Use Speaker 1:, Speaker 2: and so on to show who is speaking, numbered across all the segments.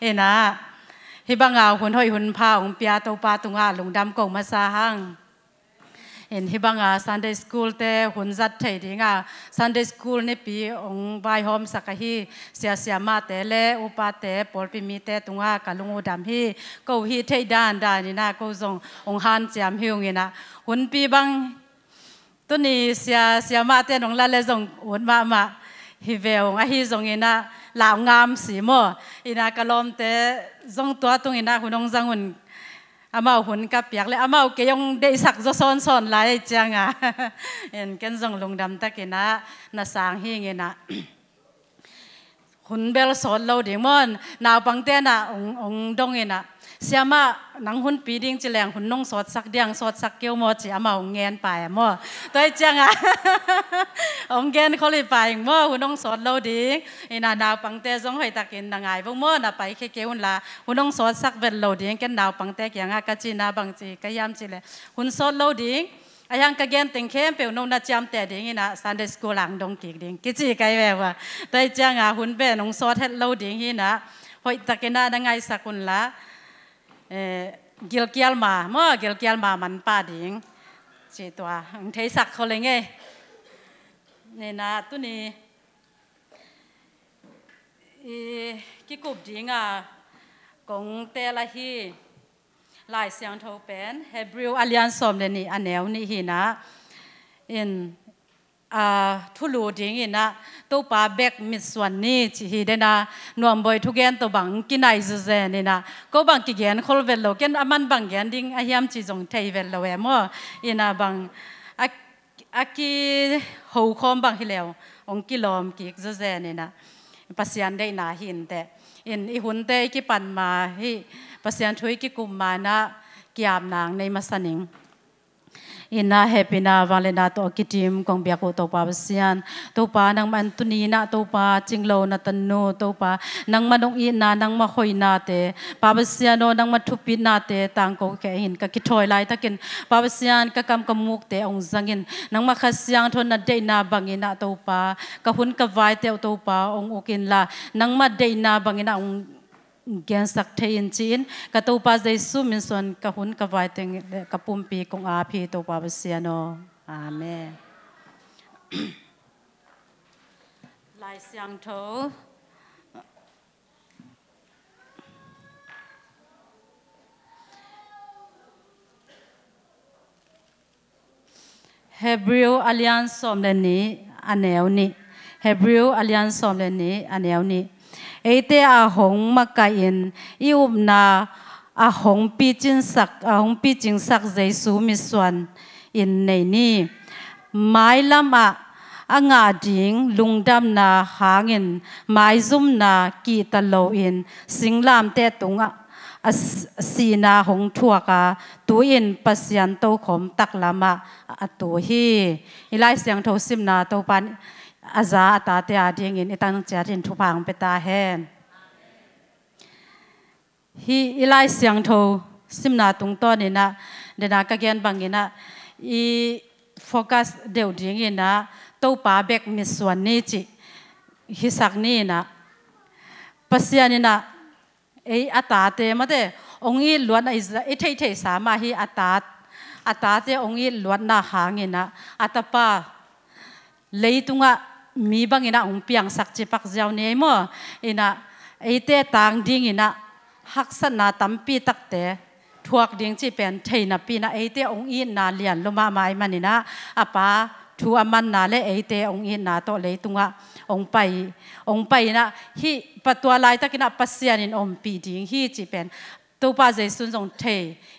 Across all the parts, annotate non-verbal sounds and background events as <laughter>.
Speaker 1: เอ็นะฮิบังเอาคนห้อยหุ่นผ้าองเปียตปาตุงอาหลงดำกงมาซาหังเอ็นฮิบังอาซันเดย์สกูลเตหุ่นจัดเทดิงอาซันเดย์สกูลนี่ปีองบายโฮมสักฮีเสียเสียมาเตเลอุปาเตปอลปิมีเตตุงอากาลุงอุดามฮีกูฮีเทด้านด้านนี่นะกูส่งองฮันเสียมฮิวงินะหุ่นปีบังตุนีเสียเสียมาเตนองลาเลส่งหุ่นมามา hi veo a hi zong ina lao ngam si mo ina kalom te zong tua tung ina hunong zang hun amao hun ka piak le amao ke yong de sak zo son son lai e changa <laughs> en ken zong lung dam takina na sang hi na <clears throat> hun bel son lo de mon na pang te na ong ong dong ina สียมาหนังหุ่นปีดิ้งจีแรงหุ่นนงสดสักเดียงสดสักเกี่ยวมอเสียมาองเงินไปมอตัวเจ้าอ่ะองเงินเขาเลยไปมอหุ่นนงสดเราดิ้งอ้นาดาวปังเตะจงหอยตะกินนางไงพวกมอหน้าไปแค่เกี่ยวละหุ่นนงสดสักเวลเราดิ้งกันดาวปังเตะเกี่ยงอ่ะกะจีนาบังจีกะยามจีเลยหุ่นสดเราดิ้งอายังกะเกนติงเข้มเปียวนงนาจามแต่ดิ่งนะซันเดสกูหลังดงกิกดิ่งกิจีไกแบบว่าแต่จ้างอาหุ่นเป็นนงซอดเฮ็ดเราดิ่งนะหอยตะกินนาดังไงสักคนละเกี่ยเกี่ยวมาเมื่อเกี่ยวเกี่ยวมามันป้าดิ่งเจตัวเทสักเขาเลยไงเนี่ยนะตัวนี้กิกุบดิ่งอ่ะกงเตละฮีหลายเสียงโทเป็นเฮบริวอาเลียนสมเดนี่อันแนวนี่ฮีนะอินทุลูดิงอินะตัวปาเบกมิสวันนี้ทีฮีเดนะนวมบอยทุกแกนตัวบังกินไอซ์เซนนะก็บังกิแกนคอลเวลโลแกนอามันบังแกนดิ้งอายามจีจงเทเวลโลเอมออินะบังอักีหูคอมบังฮิเลวองกิลอมกิกซ์เซนนะภาษาอันได้นาหินแต่อินอีหุนเตกิปันมาฮิาษาอันช่วยกิกุมมานะกิยามนางในมาสนิง ina hepina valena to kitim kong bia ko to pa sian to pa nang man tuni na to pa chinglo na tanno to pa nang manong i nang mahoi na te pa sian no nang mathupi na te tang ko ke hin ka kithoi lai takin pa sian ka kam kamuk te ong zangin nang ma khasyang thon na dei na bangina to pa ka hun ka vai te to pa ong okin la nang ma dei na bangina ong กีนสักเทียนจีนกระตูปาใจสู้มิส่วนกระหุนกบะยตึงกระปุ่มปีกงอาพีตัวปาบเซียนอาเมนลายสียงโทเฮบริวอเลียนสอมเลนี้อันแนวนี้เฮบริวอเลียนสอมเลนี้อันแนวนี้ à hồng hong maka in iup na à hồng bị chin sak à hồng bị chin sak zai su mi suan in này ni mai à à a nga ding lungdam na hangin mai zum na ki ta lo in singlam te à a si na hong thuaka tu in pasian to khom tak lama à to hi ilai siang tho sim na to pan อาจาตาเตียดีงินตั้งใจเรียนทุพังไปตาเฮนฮีอีไลเสียงทูสิมนาตุงต้นนี่นะเดนากะเกนบังนี่นะอีโฟกัสเดี๋ยวดีงินนะตู้ป่าเบกมิส่วนนี้จิฮิสักนี่นะปัสยานี่นะเอออาตาเตมาเตองอีล้วนอิสราเอทเทสามาฮีอาตาอาตาเตองอีล้วนนาหางินะอาตาป้าเลยตุงะมีบางอินะองเปียงสักจิปักเจ้าเนี่ยมั้งอินะไอเตต่างดิ่งอินะหักสนาตัมปีตักเตะทวกดิ่งจีเป็นเทนะปีนะเอเตองอินนาเลียนลงมาไมมันนี่นะอาป้าทูอามันนาเละไอเตองอินนาโตเลยตุงะองไปองไปนะฮีประตัูลายตะกินะปัสยซยนินองปีดิ่งฮีจีเป็นตัวป้าเจสุนจงเท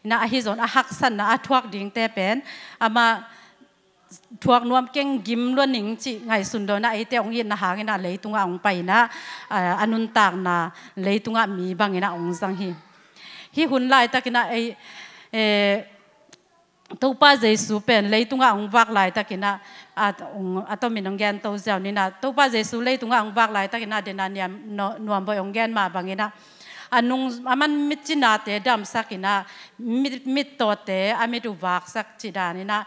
Speaker 1: นะฮีจงอาหักสนาอาทวกดิ่งเตเป็นอามาทวกนวมเก่งกิมล้วนหนิงจิไงสุนเดนะไอเตองยินนะหาเงินอะไรตุงอ่างไปนะอนุนตากนะเลยตุงอ่ะมีบางเงินะองสังฮิฮิหุ่นลายตะกินะไอเอตัวป้าเจสุเป็นเลยตุงอ่างวักไลายตะกินะอาองอาตมินองแกนโตัวเจ้านี่นะตัวป้าเจสูเลยตุงอ่างวักไลายตะกินะเดนันยามนวมไปองแกนมาบางเงินะานุงอามันมิจินาเตดัมสักินะมิมิโตเตอามิตุวักสักจิดานินะ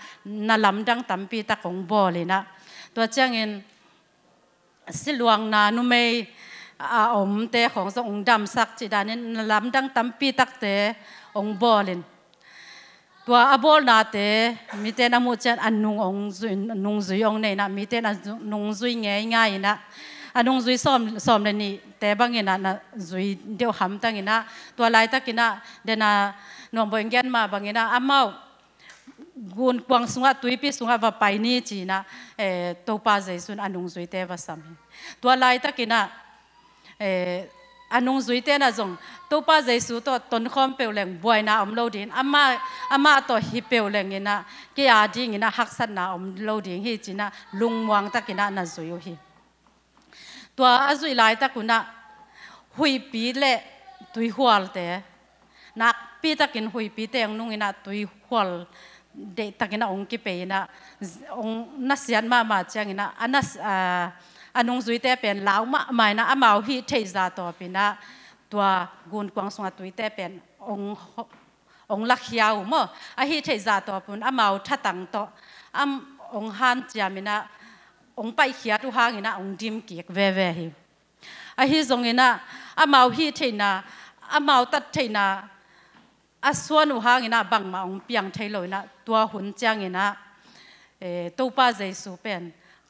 Speaker 1: นาลำดังตัมปีตะองบอลินะตัวเจ้าเงินสิลวงนานุเมอาอมเตของสองดำสักจิดานินาลำดังตัมปีตักเตองบอลินตัวอาบอลนาเตมิเตนามุจันอานุงองจุนนุงจุยองเนนะมิเตนานุงจุยงยง่ายนะ anung zui som som le ni te bang ina na zui deu ham tang ina to lai takina dena nom boing gen ma bang ina amau gun kwang sunga tuipi sunga va pai ni chi na e to pa zai sun anung zui te va sam to lai takina e anung zui te na zong to pa zai su to ton khom pe leng boy na om lo din ama ama to hi pe leng ina ke a ding ina hak san na om lo ding hi chi na lung wang takina na zui hi ัวอาจุยล่ตะกุนะหุยปีเละตุยหัวเตะนักปีตะกินหุยปีเตงนุ่งนะตุยหัวเด็กตะกินองกิเปยนะองนัสยันมามาเจียงนะอันนัสอันนุ่งจุยเตะเป็นลาวมาไม่นะอามาวิเทจาตัวปีนนะตัวกุนกวางสงตุยเตะเป็นององลักยาวมั้งอฮีเทีจาตัวปุ่นอามาทัดตังโตอำองฮันเจียมินะองไปเขียตุหางินะองดิมเกียกเวเวหิอะฮิจงินะอะมาฮีเทนะอะมาตัดเทนะอะส่วนหางินะบังมาองเปียงเทลอยนะตัวหุ่นจางินะเอตัวป้าใจสูเป็น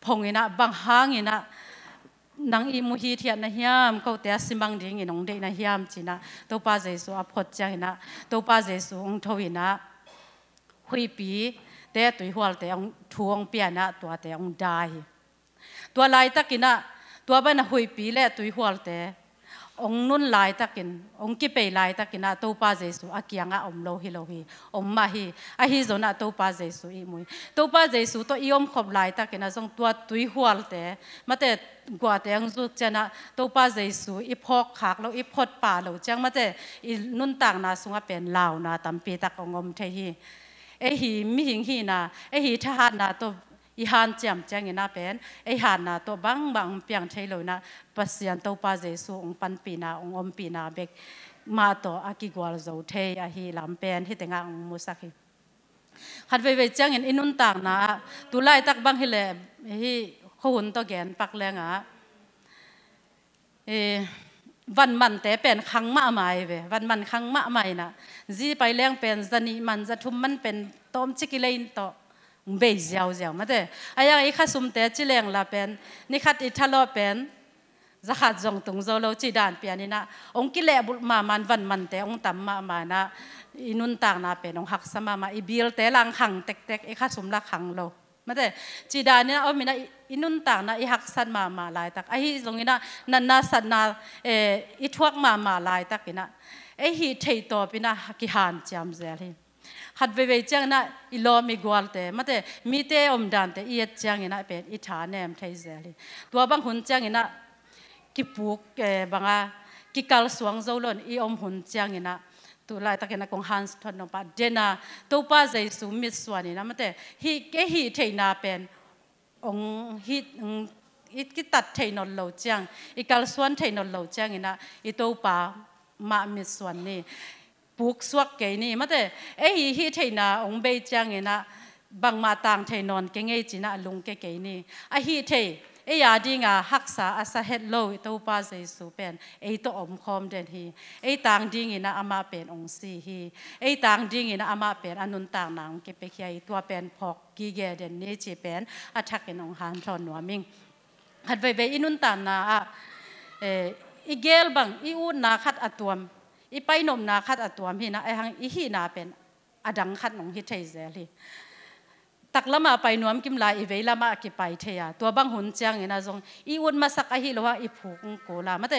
Speaker 1: พงินะบังหางินะนังอีมุฮีเทียนนะฮยมก็แต่สิบังดิ่งินองเดนะเฮยมจีนะตัวป้าใจสูอพดจางินะตัวป้าใจสูองทวินะหุยปีเตะตุยหัวเตะองทวงเปียนะตัวเตะองได้ตัวลายตะกินะตัวบ้านหุยปีเละตุยหัวเตะองนุ่นลายตะกินองกิเปลายตะกินะตัวป้าเจสุอากียงะอมโลฮิโลฮีอมมาฮีอะฮิโซนะตัวป้าเจสุอีมุยตัวป้าเจสุตัวอีอมขบลายตะกินะทรงตัวตุยหัวเตะมาแต่กว่าแต่ยังสุดเจนะตัวป้าเจสุอีพอกขากเราอีพดป่าเราจังมาแต่นุ่นต่างนาสุงเป็นลาวนาตัมปีตะกงอมเทีไอหีมิหิงหีนาไอหีทหารนาตัวอีหันจำแจ้งนาเป็นไอหานาตัวบังบังเปียงใช่เลยนะปัสยันตัวปาเจสูองปันปีนาองอมปีนาเบกมาตัวอากิกวาลโจเทียหีลำเป็นที่แต่งงานมุสักหัดไปไปเจ้งเห็นอินุนต่างนะตุไลตักบังฮิเลฮิขุนตัวแกนปักแรงอ่ะเอวันมันแต่เป็นครั้งมาใหม่เววันมันครั้งมาใหม่นะจีไปเลี้ยงเป็นจันิมันจะทุ่มมันเป็นต้มชิกิเลนต่อเบียวเจียวมาเด้ไอ้ยังไอ้ข้าสุ่มแต่จีเลียงละเป็นนี่ขัดอิทะเลาะเป็นจะขาดจงตรงโจโลเราจีดานเปียนี่นะ องค์กิเลบุมามันวันมันแต่องค์ตั้มมามานะอินุนต่างนาเป็นองค์หักสมามาอีบิลแต่ลังขังเต็กเต็กไอ้ข้าสุ่มละขังเราไม่ไต่จีดานี่นะเอามีนะอินุนต่างนะอิหักสันมามาลายตักไอฮีตรงนี้นะนันนาสันนาเอออิทวกมามาลายตักนะไอฮีเทยตัวพินะกิฮันจามเซลีหัดเวเวจังนะอิลอมิกวาลเตมาแต่มีเตอมดันเตอีเจังนะเป็นอิทานเนมเทยเซลีตัวบางคนจังนะกิปุกเอบังอากิกาลสวงโซลอนอีอมหุนจังนะตัวารตะเกันนักของฮันส์ทอนน้ปาเจน่าตัวป้าใจสุมิสวานีนะมันเต่ฮีเกฮีเทียนาเป็นองฮีองอีกตัดเทียนนลเจียงอีกัลส่วนเทียนนลเจียงนะอีตัวป้ามามิสวานีปุกสวกเกนี่มันเต่เอฮีเทียนาองเบจียงนะบางมาต่างเทียนนเกง่งจีน่าลุงเก่กนี่อ่ะฮีเทีเอียดิงาฮักษาอาศัยเฮดโลอิตูปาเจสูเป็นเอตอมคอมเดนฮีเอต่างดิงินะอามาเป็นองซีฮีเอต่างดิงินะอามาเป็นอนุนต่างนางเก็บไปเขียตัวเป็นพอกกีเกเดนนี้จีเป็นอัทักเป็นองหันทอนนัวมิงหัดไปไปอินุนตานาอ่เออีเกลบังอีอูนาคัดอตวมอีไปนมนาคัดอตวมฮีนะไอหังอีฮีนาเป็นอดังคัดองฮิตไทเซลีตักละมาไปนวมกิมลาอีเวลามากิไปเทียตัวบังหุนเจียงเงินทจงอีอุนมาสักอหิลว่าอีผูกโกลามาเต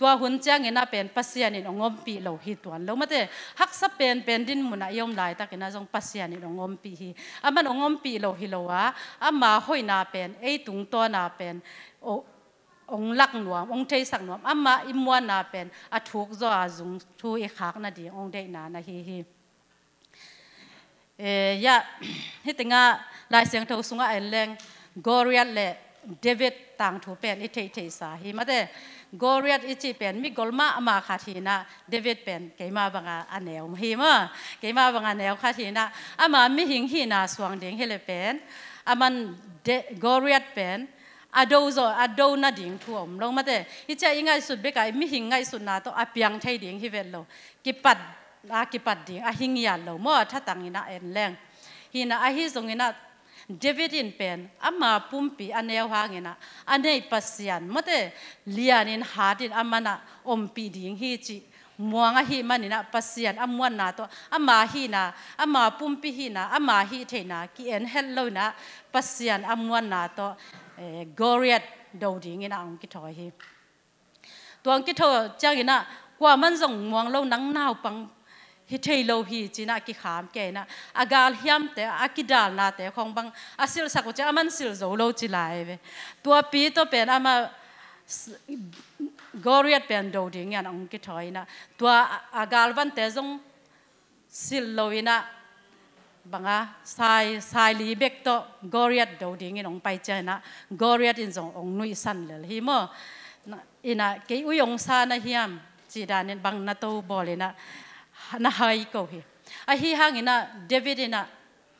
Speaker 1: ตัวหุนเจียงเงินาเป็นปัสยานิองอมปีเหลวฮิตวนแล้วมาเต่ฮักสเปนเป็นดินมุนายมลายตักเงินะรงปัสยานิองอมปีฮีอามันองอมปีเหลวหิลว่าอามาห้อยนาเป็นไอตุงตัวนาเป็นอองลักนวมองเทสักนวมอามาอิมวนาเป็นอทุกจอจุงทูอีขากนาดีองได้นานะฮีฮียะห้ตงะลายเสียงเทวสุงเอเลงกอริอัตแลเดวิดต่างถูเป็นอิเทเทสาฮิมาเตกอริอัตอิจิเป็นมิกลมาอมาคาทีนะเดวิดเป็นเกมาบังอาเนแนวฮิมาเกมาบังอาแนวคาทีนะอามามิหิงฮีนาสวงเดงเฮเลเป็นอามันกอริอัตเป็นอาดูซอาดูนาดิ่งทวมลงมาเตอิจฉาอิงไงสุดเบกายมิหิงไงสุดนาตออาเปียงไทยดิ่งฮิเวลโลกิปัด leng อากิปัดดิงอาหิงยาเหลามัวทัตังอินะเอ็นแรงฮีนะอาฮิจงอินะ David in pen ama pumpi aneu hangena anei pasian mote lianin hadin amana ompi ding hi chi muanga hi manina pasian amwan na to ama hi na ama pumpi hi na ama hi theina ki en hello na pasian amwan na to e, goriat doding ina ang ki thoi hi tuang ki tho changina kwa man jong muang lo nang nau pang hi thei lo hi china ki kham ke na agal hiam te akidal na te khong bang asil sako cha aman sil zo lo chi lai ve tua pi to pen ama goriat pen do ding yan ong ki na, tua agal van te zong sil loina banga sai sai li bek to goriat do ding in ong pai cha na goriat in zong ong nui san lel hi mo ina ke uyong sa na hiam chi danin bang na to na. na hai ko hi a hi hangina david ina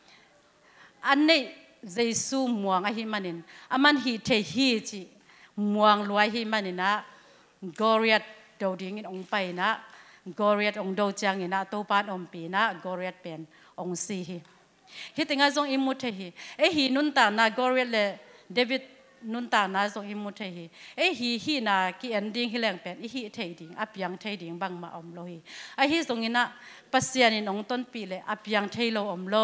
Speaker 1: e anne jesu muang a hi manin aman hi the hi chi muang luai hi manina goriat doding in ong pai na goriat ong do chang ina to pan om pi na goriat pen ong si hi hi tinga zong imu the hi e hi nun ta na goriat le david นุนตานาจงอิมุเทฮีเอฮีฮีนากีอันดิ้งฮิแรงเป็นอีฮีเทดิ้งอับยังเทดิ้งบังมาอมโลฮีอฮีรงอินะปัสยานินองต้นปีเลยอับยังเทโลอมโล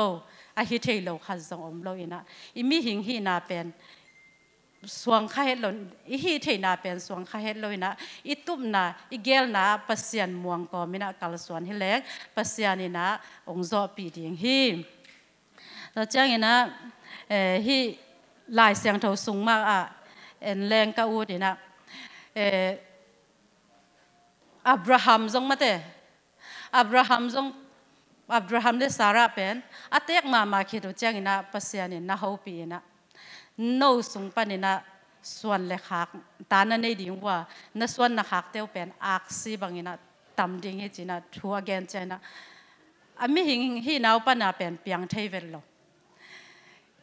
Speaker 1: อฮีเทโลขันรงอมโลอินะอิมิหิงฮีนาเป็นสวงข้าเฮ็ดลนอีฮีเทนาเป็นสวงข้าเฮ็ดลลยนะอีตุบนาอีเกลนาปัสยานมวงก็มินะกาลสวนฮิแรงปัสยานินะองจอปีดิ้งฮีแล้วเจ้าอินะเอฮีลายเสียงเท่าสูงมากอ่ะเอ็นแรงกะอูดีนะเอออับราฮัมทรงมาเตอับราฮัมทรงอับราฮัมไล้ซาระาเป็นอัตยักมามาคิดว่าเจ้าเนี่ยภาษาเนี่ยน่าฮูปีนะโน้สุงปันเนี่ยนะส่วนเลขาักตานั่นเดงดีว่านั่นส่วนนักหักเตียวเป็นอักซีบางเนี่ยต่ำดิ้งให้จีน่ะทัวเกนเจนะอันมีหิงหินเอาปัญหาเป็นเปียงเทเวลล์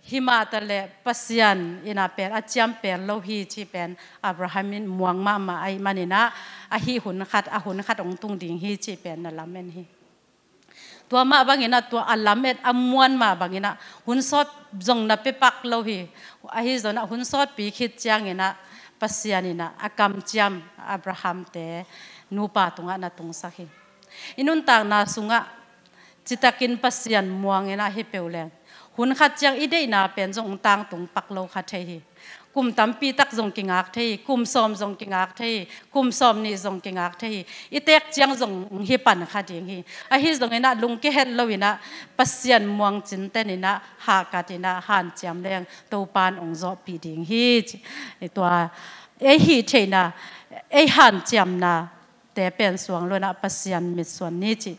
Speaker 1: หิมาตะเลปัสยันอินาเปนอาจามเปนโลหีที่เป็นอับราฮัมินมวงมามาไอมันินะอาฮีหุนขัดอาหุนขัดองตุงดิ่งฮีที่เป็นนัลเมนฮีตัวมาบางินะตัวอัลลาเมดอัมวนมาบางินะหุนซอดจงนับเปปักโลหีอาฮีจนะหุนซอดปีคิดจางนะปัสยันนะอากำจามอับราฮัมเตนูปาตุงะนะตุงสักฮีอินุนต่างนาสุงะจิตากินปัสยันมวงินะฮิเปวเลงคุณขัดจังอีเดนาเป็นทรงต่างตุงปักโลขัดเทกลุ่มตั้มปีตักทรงกิงอักเทีกลุ่มซอมทรงกิงอักเทีกลุ่มซอมนี่ทรงกิงอักเทีอีเต็กจังทรงฮิปันขัดยังฮีอะฮิรงเอนะลุงเกเฮลโลวินะปัศยันมวงจินเตนินะหากาตินะหันจำแรงตูปานองจอปีดิงฮีตัวไอฮีเทนะไอหันจำนะแต่เป็นสวงลุนะปัศยันมิส่วนนี้จี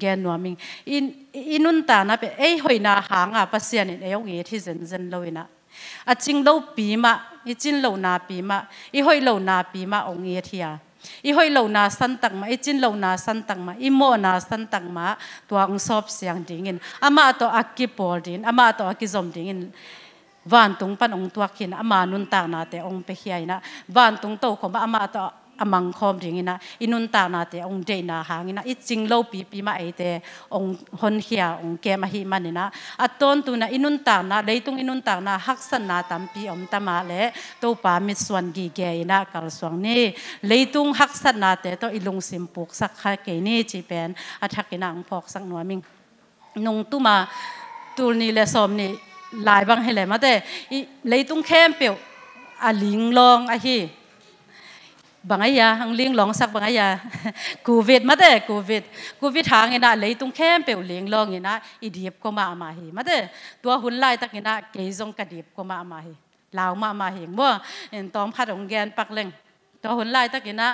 Speaker 1: เกนวามิงอินอินุนตานะเปเอ้ยหอยนาหางอ่ะภาษาาน่ิเอายังเอที่เซนเซนเลยนะอาจิงเลาปีมาอีจินเลานาปีมาอีหอยเลานาปีมาองเอที่อ่ะอีหอยเลานาสันตังมาอีจินเลานาสันตังมาอีโมนาสันตังมาตัวองศอบเสียงดิ่งอินอามาตัวอักกิบอลดินอามาตัวอักกิซอมดิ่งอินวันตรงปันองตัวขินอามานุนตานาเต่องเปียนะวันตรงโตขอมาอามาตัว amang khom ringina inun ta na te ong de na hangina i ching lo pi pi ma ate ong hon hia ong ke ma hi manina aton tu na inun ta na leitung inun ta na haksan na tam pi om tama le to pa mi swan gi ge ina kal swang ni leitung haksan na te to ilung simpuk sak kha ke ni chi pen athakina ang phok sak no ming nung tuma tul ni le som ni lai bang hele ma te leitung khem pe a ling long a hi บางอยาหังเลี้ยงหองสักบางอยากูเวดมาเด้กูเวดกูเวดทางเงินะเลยต้องแคมเปลวเลี้ยงลองเงินะอีเดียบก็มาอามาเฮมาเด้ตัวหุ่นไล่ตักเงินะเกยงกระเดียบก็มาอามาเฮลาวมาอามาเฮงว่าเห็นตองพัดองแกนปักเล็งตัวหุ่นไล่ตักเงินะ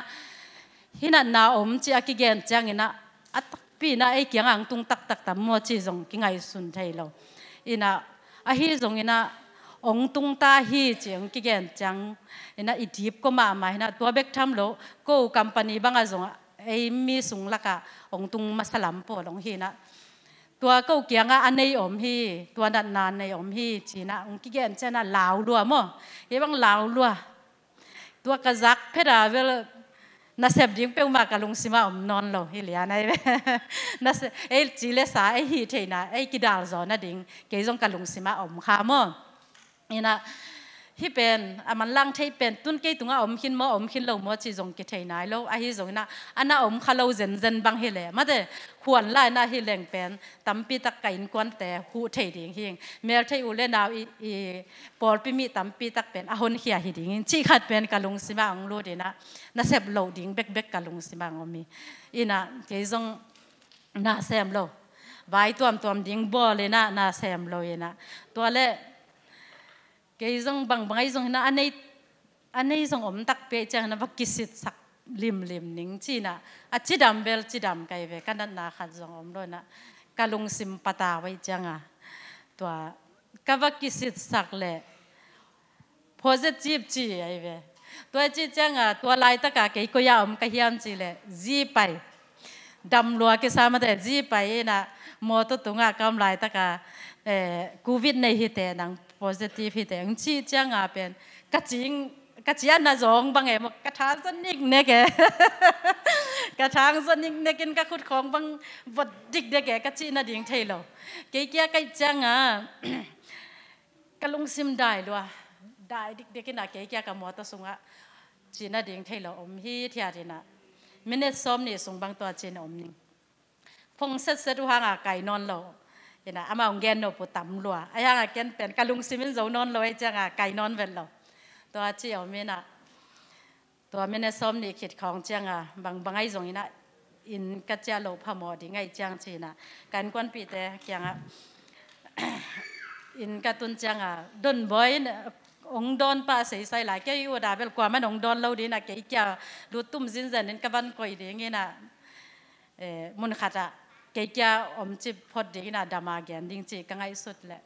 Speaker 1: ฮินันนาอมจีอากิแกนจังเงินะอัตปีน่ะไอเกียงอังตุงตักตักตามมัวจีจงกิไงสุนไทยเราอีน่ะไอาฮิจงเงินะองตุงตาฮีเจียงกิเกนจังเห็นนะอิทีบก็มาไหมนนะตัวเบกทำโลก็คัมปานีบางอาจงไอ้มีสุงละกะองตุงมาสลัมปอดองฮีนะตัวก็เกียงอันในอมฮีตัวนันนานในอมฮีจีนะองกิเกนเจนะลาวดัวมั้งเฮ้บางลาวดัวตัวกระซักเพดาเวลนั่สเบดิ้งเป้ามากะลุงสิมาอมนอนเราเฮียนายนั่สเอจีเลสาไอฮีเทนะเอกิดาลจอนะดิ้งเกยจงกะลุงสิมาอมขามอนี่นะี่เป็นอามันล่างใช่เป็นตุ้นเกตุงอมขินมออมขินเรามอจีจงกิไทนายเลาอาฮิจงนะอันน่ะอมคาเราเซนเซนบางเฮเลมาเดขวนไล่น่าฮิแลงเป็นตัมปีตะไก่กวนแต่หูเทดิ่งฮงเมลเทอุเลนาวอีปอลปิมีตัมปีตะเป็นอาหนเขียฮิดิ่งชีขัดเป็นกะลุงสิมาองลูดีนะน่าเสบโลดิ่งเบกเบกกะลุงสิมาองมีอีน่ะเกยจงน่าเซมโลไว้ตัวมตัวมดิ่งบ่เลยนะน่าเซมโลยนะตัวเล่กยังบางบางยังนะอันนี้อันนี้ยังอมตักเปจังนะว่ากิสิตสักลิมลิมนิ่งจีนะอจิดัมเบลจิดัมไกเวกันนั้นนาขัดยังอมด้วยนะกาลุงสิมปตาไว้จังอ่ะตัวกับว่ากิสิตสักเละโพอจะจีบจีไอเวตัวจีจังอ่ะตัวไล่ตะกาเกยก็ยามก็ยามจีเลยจีไปดัมลัวก็สามารถจีไปนะมอตุตุงะกำไลตะกาเอ่อวิดในฮิตเองนัง positive ที่แต่งชีเจ้างาเป็นกระจิงกระจียนนะจงบางเอ๋กัทางสนิกเนี่ยแกกระทางสนิกเนี่ยกินกระขุดของบางบดดิกเนี่ยแกกระจน่ะดิ่งเทโลเกี่ยกกรเจังอ่ะกระลุงซิมได้ด้วยได้ดิกเด็กนอะเกี่ยกับหมอตะสุงอ่ะจีน่ะดิ่งเทโลอมฮีเทียดินะะมินเนตซ้อมนี่สุงบางตัวจีนอมนิ่งพงเซตเซตุหางอ่ะไก่นอนโลเห็นไหมอาเงินเรปวดตำรวไอ้ยังเงนเป็นกะลุงซิมินเจ้านอนเลยจ้าไก่นอนเวรเราตัวเชี่ยวม่น่ะตัวไม่เนี่ยสมนี่คิดของจ้าบางบางไอ้ตรงนี้นะอินกัจะโลภมอดีไงจ้างชีน่ะการกวนปีเต่เกียงอินกัตุนจ้างอดนบ่อยองดอนป้าใส่ใส่หลายแกอยู่ดาเป็นกว่าแม่องดอนเราดีนะแกกี่้วดูตุ้มซินเซนินก็วันก่อยดีงไงนะเออมุนขัดอ่ะเกียอมจิพอดีน่ะดามาเกนดิงจีกังไงสุดแหละ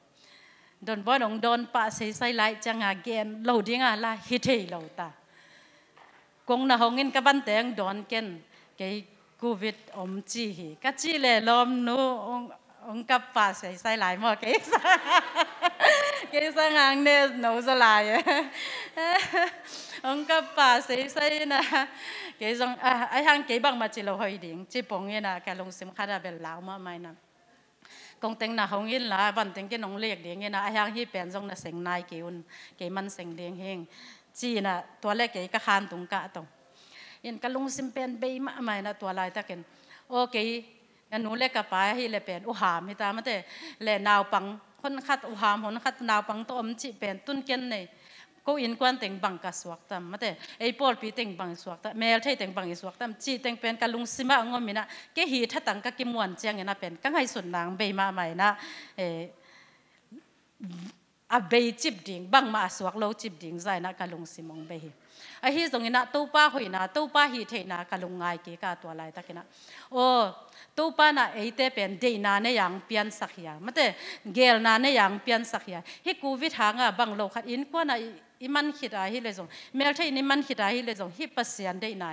Speaker 1: โดนบ่อนองโดนปะเส่ใส่ไหลจังหาเกนเราดิ้งอ่ะละฮิตเฮเราตากงน่ะหงินกับบันแตงโดนเกนเกยโควิดอมจีฮีก็จีเละลอมนู ông cấp bà sẽ sai lại mà cái sang <laughs> cái sang hàng này nấu ra lại ông cấp bà sẽ sai nè cái dòng à ai hàng cái bằng mà chỉ là hơi điện chỉ bông như là cái lồng sim khá là về lão mà mai nè công tính là không yên là vẫn tính cái nông liệt điện như là ai hàng hi bền dòng là sinh nai cái un cái mặn sinh điện hiền chỉ là tua lại cái cái khăn tung cả tông yên cái lồng sim bền bay mà mai là tua lại ta kiện ok กันหนูเล็กกระป๋าให้เลยเป็นอุหามให้ตามาแต่แหล่นาวปังคนขัดอุหามคนขัดนาวปังต้มจีเป็นตุ้นเกนในก็อินกวนเต็งบังกสวกตามมาแต่ไอ้ปอลปีเต็งบังสวกตามแมลใช่เต็งบังสวกตามจีเต็งเป็นกะลุงซิมะงอมินะแกหีถ้าตังกะกิมวนเจียงเงนะเป็นกังไห้สุนนางเบมาใหม่นะเอออาเบจิบดิ่งบังมาสวกโลจิบดิ่งใจนะกะลุงสิมองเบอะฮีตรงนี้นะตู้ป้าหุยนะตู้ป้าฮีเทนะกะลุงไงเกกาตัวลาตะกินะโอ้ตู้ป้านะเอเตเป็นเดนาเนยังเปียนสักยามันเตเกลนาเนยังเปียนสักยาฮิกูวิทางอ่ะบังโลกอินกว่านะอิมันคิดอาไรเลยจงเมลเทนี่มันคิดอาไรเลยจงฮีปัสยนได้ไหน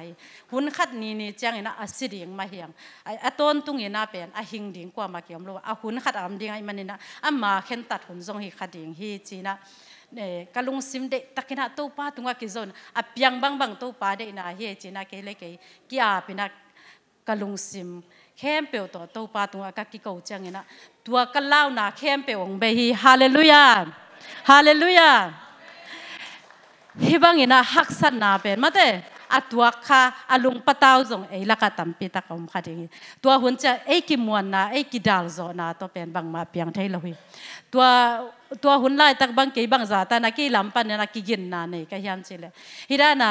Speaker 1: หุ่นขัดนี้นี่จังนะอาศิริยงมาเฮียงไอ้ต้นตุงยนาเป็นไอ้หิงดิ่งกว่ามาเกี่ยมร้วอาหุ่นขัดอันดิ่งไอ้มันนี่นะอนมาเข็นตัดหุ่นรงฮิขัดดิ่งฮีจีนะ nè kalung sim de takina to pa tunga ki zon a piang bang bang to pa de na he china ke le ke kia pina kalung sim khem pe to to pa tunga ka ki ko chang na, tua ka lao na khem pe ong be hi hallelujah hallelujah hibang ina hak san na pe mate อัตวะค่ะอาลุงปะตาวจงเอลักตัมปิตะกอมค่ะจิงตัวหุ่นจะเอกิมวนนะเอกิดาลโซนะตัวเป็นบางมาเปียงไทยลวิตัวตัวหุ่นไล่ตักบางกีบางจาตานักกีลำปันนักกีกินนานี่ก็ยานสิเลยฮิดานา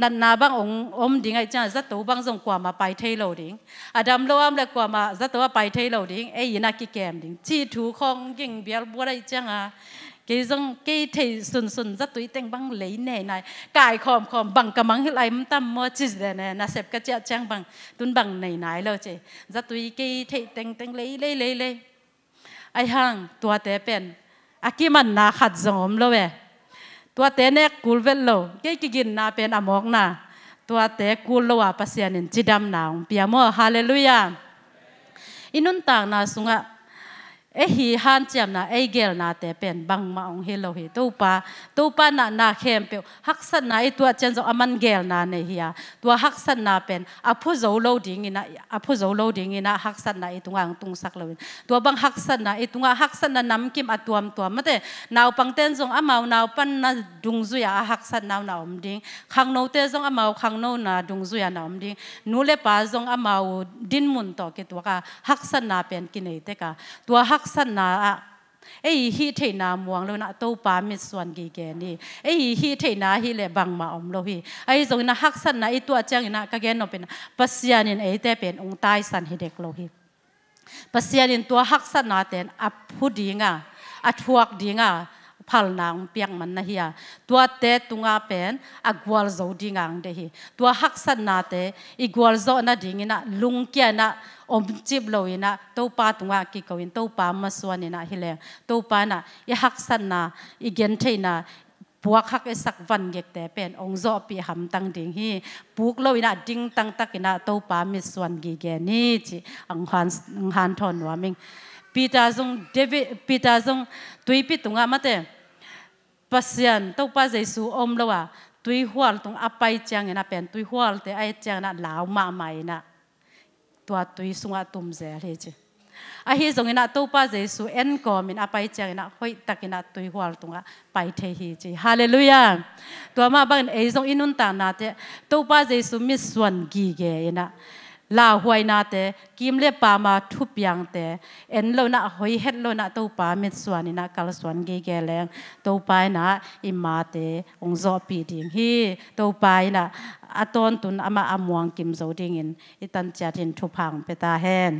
Speaker 1: นันนาบางองอมดิ้งไอจ้าจัตุบางจงกว่ามาไปไทยเราดิ้งอดัมโลอัมเลยกว่ามาจัตุวไปไทยเราดิ้งเอ้ยนักกีแกมดิ้งที่ถูกคองยิ่งเบียร์บัวได้จ้ากี่ยงกี่ทีสุนสุนจะตุยเต็งบังเลยเนี่ยกายขอมขอมบังกะมังหิไลมตั้มมอจิสเดนน่ะเสพกะเจ้าจ้งบังตุนบังเหน่หนเลยเจจะตุยกี่ทีเต็งเต็งเลยเลยเลยไอ้ห่างตัวเตเป็นอากิมันนาขัดสมเลยเวตัวเตเนี่กูลเวลโลกี่กีกินนาเป็นอมกนา ตัวเตกูโลว่าภาษาเนี่ยจิดำนาวเปียโมฮาเลลูยาอินุนต่างนาสุงะเอฮีฮันเจียมนะเอเกลนาเตเป็นบังมาองเฮโลเฮตูปาตูปานานาเข้มเปียวฮักสนนะไอตัวเจนจอมันเกลนาเนเฮียตัวฮักสนนะเป็นอภุโจโลดิงินะอภุโจโลดิงินะฮักสนนะไอตุงังตุงสักเลวินตัวบังฮักสนนะไอตุงาฮักสันนำกิมอตัวมตัวมาเตนาวปังเตนจงอามาวนาปันนาดุงซุยาฮักสันนาอมดิงขังโนเตจงอามาวขังโนนาดุงซุยานาอมดิงนูเลปาจงอามาวดินมุนตอเกตัวกาฮักสนนะเป็นกินไอเตกาตัวฮักสันนาเอ้ยฮีเทนามวงเลยนะตัวปามิส่วนกี่แกนี่เอ้ยฮีเทนาฮีเลบังมาอมโลฮีไอ้ตรงนั้นฮักสันนะไอ้ตัวเจ้านะก็แกนเป็นปัศยานินไอ้แต่เป็นองค์ใต้สันฮีเด็กโลฮีปัศยานินตัวฮักสันนาเต็นอัพพูดีงาอัทวกดีงา phal nang piang man na hiya tua te tunga pen agwal zo dingang de hi tua hak san na te igwal zo na dingina lung kya na om chip lo ina to pa tunga ki ko in to pa ma suan ina hile to pa na i hak san na i gen the na buak hak e sak van gek te pen ong zo pi ham tang ding hi puk lo ina ding tang tak ina to pa mi suan gi ge ni chi ang han ang han thon wa ming pita zung david pita zung tuipi tunga mate pasian tau pa jesu om lo wa tui hual tong apai chang na pen tui hual te ai chang na lao ma mai na tua tui sunga tum ze le che a hi zong na tau pa jesu en ko min apai chang na hoi takina tui hual tunga pai the hi che hallelujah tua ma ban ei zong inun ta na te tau pa jesu mi suan gi ge na ลาหวยนาเตกิมเล็ปามาทุบยังเตเอ็นโลนาหอยเฮ็ดโลนาตูวปามิดสวนินักาลสวนเกเกแรงตัปายนะอิมาเตองจอปีดิงฮีตัปายนะอตอนตุนอามาอมวงกิมโจดิงินอิตันจัดินทุพังเปตาแฮน